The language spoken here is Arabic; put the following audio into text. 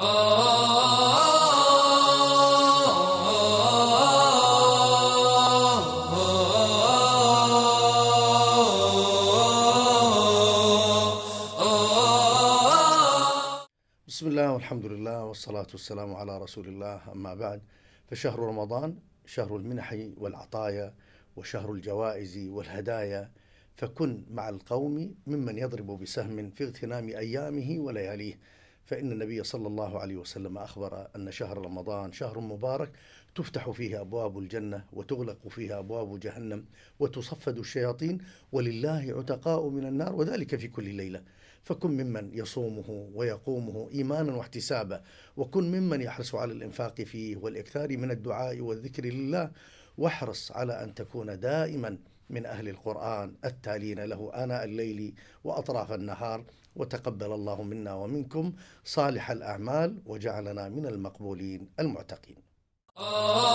بسم الله والحمد لله والصلاة والسلام على رسول الله أما بعد فشهر رمضان شهر المنح والعطايا وشهر الجوائز والهدايا فكن مع القوم ممن يضرب بسهم في اغتنام أيامه ولياليه فإن النبي صلى الله عليه وسلم أخبر أن شهر رمضان شهر مبارك تفتح فيه أبواب الجنة وتغلق فيها أبواب جهنم وتصفد الشياطين ولله عتقاء من النار وذلك في كل ليلة فكن ممن يصومه ويقومه إيمانا واحتسابا وكن ممن يحرص على الإنفاق فيه والإكثار من الدعاء والذكر لله واحرص على أن تكون دائما من أهل القرآن التالين له آناء الليل وأطراف النهار وتقبل الله منا ومنكم صالح الأعمال وجعلنا من المقبولين المعتقين. آه.